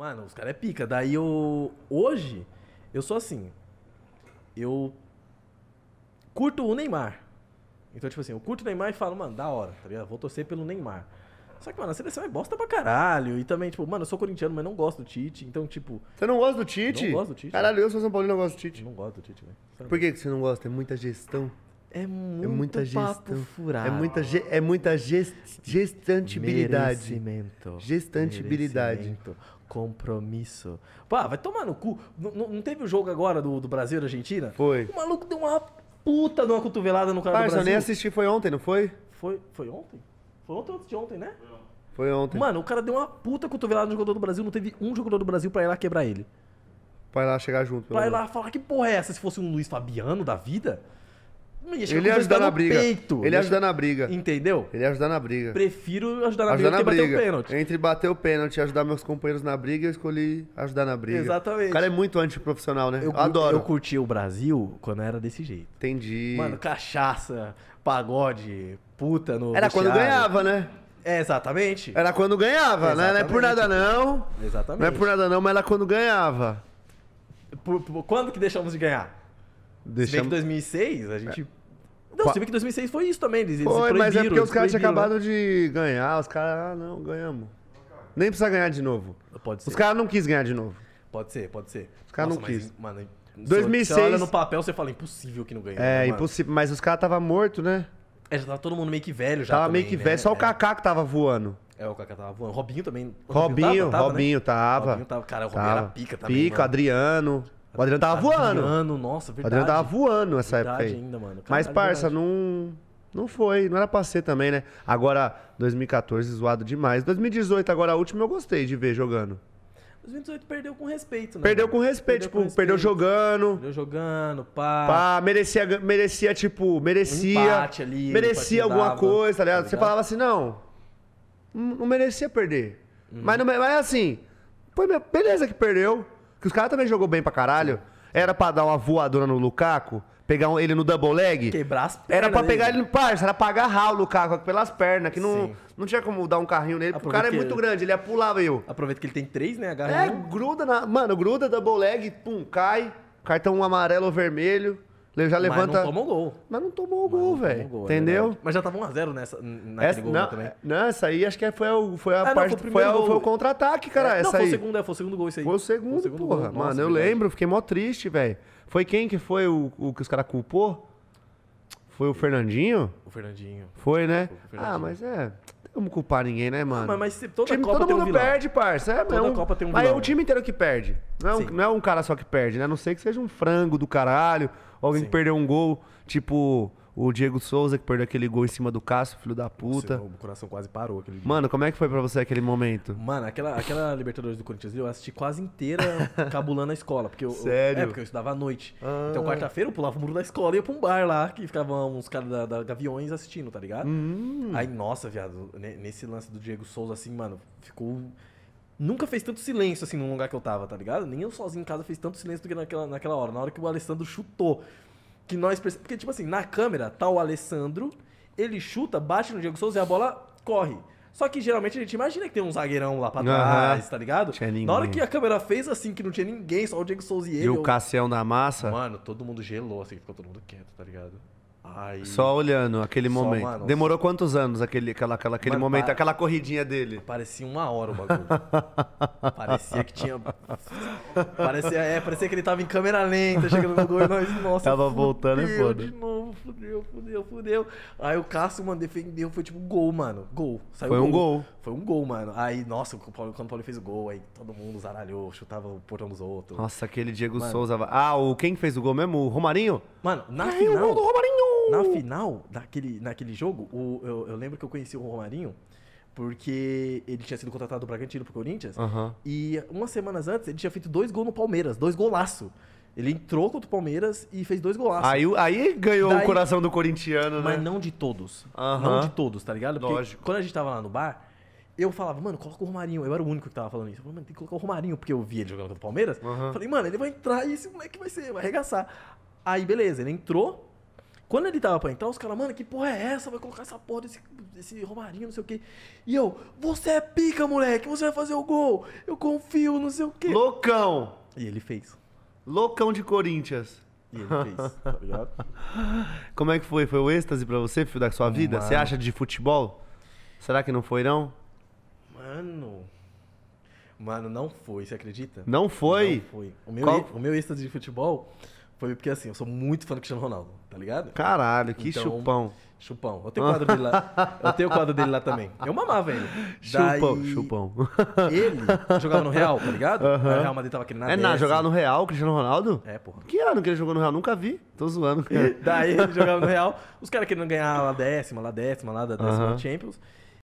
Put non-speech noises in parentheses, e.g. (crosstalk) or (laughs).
Mano, os caras é pica. Daí eu. Hoje, eu sou assim. Eu curto o Neymar. Então, tipo assim, eu curto o Neymar e falo, mano, da hora, tá ligado? Vou torcer pelo Neymar. Só que, mano, a seleção é bosta pra caralho. E também, tipo, mano, eu sou corintiano, mas não gosto do Tite. Então, tipo. Você não gosta do Tite? Não gosto do Tite. Caralho, né? eu sou São Paulo e não gosto do Tite. Não gosto do Tite, velho. Por que, que você não gosta? É muita gestão. É, é muito é muita gestão. Furado. É muita, ge, é muita gest, gestantibilidade. Merecimento. Gestantibilidade. Merecimento compromisso. Pá, ah, vai tomar no cu. Não, não teve o um jogo agora do, do Brasil e Argentina? Foi. O maluco deu uma puta de uma cotovelada no cara Parça, do Brasil. eu nem assisti, foi ontem, não foi? Foi, foi ontem? Foi ontem ou antes de ontem, né? Foi ontem. Mano, o cara deu uma puta cotovelada no jogador do Brasil, não teve um jogador do Brasil pra ir lá quebrar ele. Pra ir lá chegar junto. Pra ir lá falar que porra é essa? Se fosse um Luiz Fabiano da vida, ele ajuda na briga. Peito. Ele Deixa... ajuda na briga. Entendeu? Ele ajuda na briga. Prefiro ajudar na ajudar briga do que briga. bater o pênalti. Entre bater o pênalti e ajudar meus companheiros na briga, eu escolhi ajudar na briga. Exatamente. O cara é muito antiprofissional, né? Eu, Adoro. Eu curti o Brasil quando era desse jeito. Entendi. Mano, cachaça, pagode, puta no. Era vestiário. quando ganhava, né? É, exatamente. Era quando ganhava, né? Não é por nada não. Exatamente. Não é por nada não, mas era quando ganhava. Por, por, quando que deixamos de ganhar? Deixamos... Se bem que 2006, a gente... É. Não, Qua... se bem que 2006 foi isso também. Eles, foi, mas é porque os caras tinham né? acabado de ganhar. Os caras, ah, não, ganhamos. Nem precisa ganhar de novo. Pode ser. Os caras não quis ganhar de novo. Pode ser, pode ser. Os caras não quis. mano, 2006... Você olha no papel, você fala, impossível que não ganhou. É, né, impossível. Mas os caras estavam mortos, né? É, já tava todo mundo meio que velho já. Tava também, meio que né? velho, só o é. Kaká que tava voando. É, o Kaká tava voando. Robinho também. Robinho, Robinho tava, tava, né? Robinho tava. Robinho tava. Cara, o Robinho tava. era pica também. Pica, mano. Adriano. O Adriano tava voando. Adriano, nossa, verdade. O Adriano tava voando nessa verdade época aí. ainda, mano. Cara, Mas, parça, não, não foi. Não era pra ser também, né? Agora, 2014, zoado demais. 2018, agora a última, eu gostei de ver jogando. 2018 perdeu com respeito, né? Perdeu com respeito, tipo, perdeu tipo, com respeito. perdeu jogando. Perdeu jogando, pá. Pá, merecia, merecia tipo, merecia. Um empate ali. Merecia empate alguma dava, coisa, tá ligado? Tá ligado? Você falava assim, não. Não merecia perder. Uhum. Mas, não, mas assim, foi beleza que perdeu que os caras também jogou bem pra caralho. Era pra dar uma voadora no Lukaku, pegar um, ele no double leg. Quebrar as pernas. Era pra pegar dele. ele no parça, era pra agarrar o Lukaku pelas pernas, que não, não tinha como dar um carrinho nele, porque o cara é muito ele... grande, ele ia pular, viu? Aproveita que ele tem três, né? Agarra é, um. gruda na. Mano, gruda, double leg, pum, cai. Cartão amarelo ou vermelho. Já levanta. Mas não tomou gol. Mas não tomou o gol, velho. É Entendeu? É mas já tava 1x0 nessa, naquele essa, gol não, também. É, não, essa aí acho que é, foi, o, foi a ah, parte. Não, foi, o foi, gol. foi o contra-ataque, cara. É, essa não, foi aí. O segundo, é, foi o segundo gol isso aí. Foi o segundo, foi o segundo porra. Gol. Mano, Nossa, eu lembro, fiquei mó triste, velho. Foi quem que foi o, o que os caras culpou? Foi o Fernandinho? O Fernandinho. Foi, né? Foi Fernandinho. Ah, mas é. Vamos culpar ninguém, né, mano? Não, mas, mas toda time, Copa todo tem mundo um vilão. perde, parça. É, toda um, Copa tem um é vilão. Mas é o time inteiro que perde. Não é, um, não é um cara só que perde, né? A não sei que seja um frango do caralho, alguém Sim. que perdeu um gol, tipo o Diego Souza, que perdeu aquele gol em cima do Cássio, filho da puta. Nossa, o coração quase parou aquele dia. Mano, como é que foi pra você aquele momento? Mano, aquela, aquela Libertadores do Corinthians, eu assisti quase inteira (laughs) cabulando a escola. Porque eu, Sério? Eu, é, porque eu estudava à noite. Então, ah. Então, quarta-feira, eu pulava o muro da escola e ia pra um bar lá, que ficavam uns caras da, da, Gaviões assistindo, tá ligado? Hum. Aí, nossa, viado, nesse lance do Diego Souza, assim, mano, ficou nunca fez tanto silêncio assim num lugar que eu tava, tá ligado? Nem eu sozinho em casa fez tanto silêncio do que naquela, naquela hora. Na hora que o Alessandro chutou que nós percebemos. Porque, tipo assim, na câmera tá o Alessandro, ele chuta, bate no Diego Souza e a bola corre. Só que geralmente a gente imagina que tem um zagueirão lá pra trás, uhum. tá ligado? Tinha ninguém. Na hora que a câmera fez assim, que não tinha ninguém, só o Diego Souza e ele. E o eu... Cassiel na massa. Mano, todo mundo gelou, assim, ficou todo mundo quieto, tá ligado? Aí... Só olhando aquele Só, momento. Mano, Demorou quantos anos aquele, aquela, aquela, aquele mano, momento, aquela corridinha dele? Parecia uma hora o bagulho. (laughs) parecia que tinha. parecia, é, parecia que ele tava em câmera lenta, chegando no nós Nossa, tava voltando, e foda. De novo fudeu, fudeu, fudeu, fudeu. Aí o Cássio, mano, defendeu, foi tipo gol, mano. Gol. Saiu foi gol. um gol. Foi um gol, mano. Aí, nossa, quando o Paulo fez o gol, aí todo mundo zaralhou, chutava o portão dos outros. Nossa, aquele Diego mano. Souza. Ah, o quem fez o gol mesmo? O Romarinho? Mano, na é, final. O gol do Romarinho! Na final daquele, naquele jogo, o, eu, eu lembro que eu conheci o Romarinho porque ele tinha sido contratado do Bragantino pro Corinthians. Uhum. E umas semanas antes ele tinha feito dois gols no Palmeiras, dois golaço. Ele entrou contra o Palmeiras e fez dois golaços. Aí, aí ganhou Daí, o coração do corintiano, né? Mas não de todos. Uhum. Não de todos, tá ligado? Porque Lógico. quando a gente tava lá no bar, eu falava, mano, coloca o Romarinho. Eu era o único que tava falando isso. Eu falei, mano, tem que colocar o Romarinho, porque eu vi ele jogando contra o Palmeiras. Uhum. Falei, mano, ele vai entrar e esse moleque vai ser, vai arregaçar. Aí, beleza, ele entrou. Quando ele tava pra entrar, os caras, mano, que porra é essa? Vai colocar essa porra desse, desse Romarinho, não sei o quê. E eu, você é pica, moleque, você vai fazer o gol. Eu confio, não sei o quê. Loucão! E ele fez. Loucão de Corinthians. E ele fez, tá ligado? (laughs) Como é que foi? Foi o êxtase pra você, filho, da sua vida? Mano. Você acha de futebol? Será que não foi, não? Mano. Mano, não foi, você acredita? Não foi? Não foi. O meu, o meu êxtase de futebol foi porque assim, eu sou muito fã do Cristiano Ronaldo, tá ligado? Caralho, que então, chupão. Chupão. Eu tenho o quadro dele lá. Eu tenho o quadro dele lá também. Eu mamava ele. Chupão, Daí, chupão. Ele jogava no Real, tá ligado? Uhum. O Real Madrid tava aqui na É, na, jogava no Real, Cristiano Ronaldo? É, porra. Que ano que ele jogou no Real? Nunca vi. Tô zoando. Cara. (laughs) Daí ele jogava no Real. Os caras querendo ganhar lá décima, lá décima, lá da décima uhum. Champions.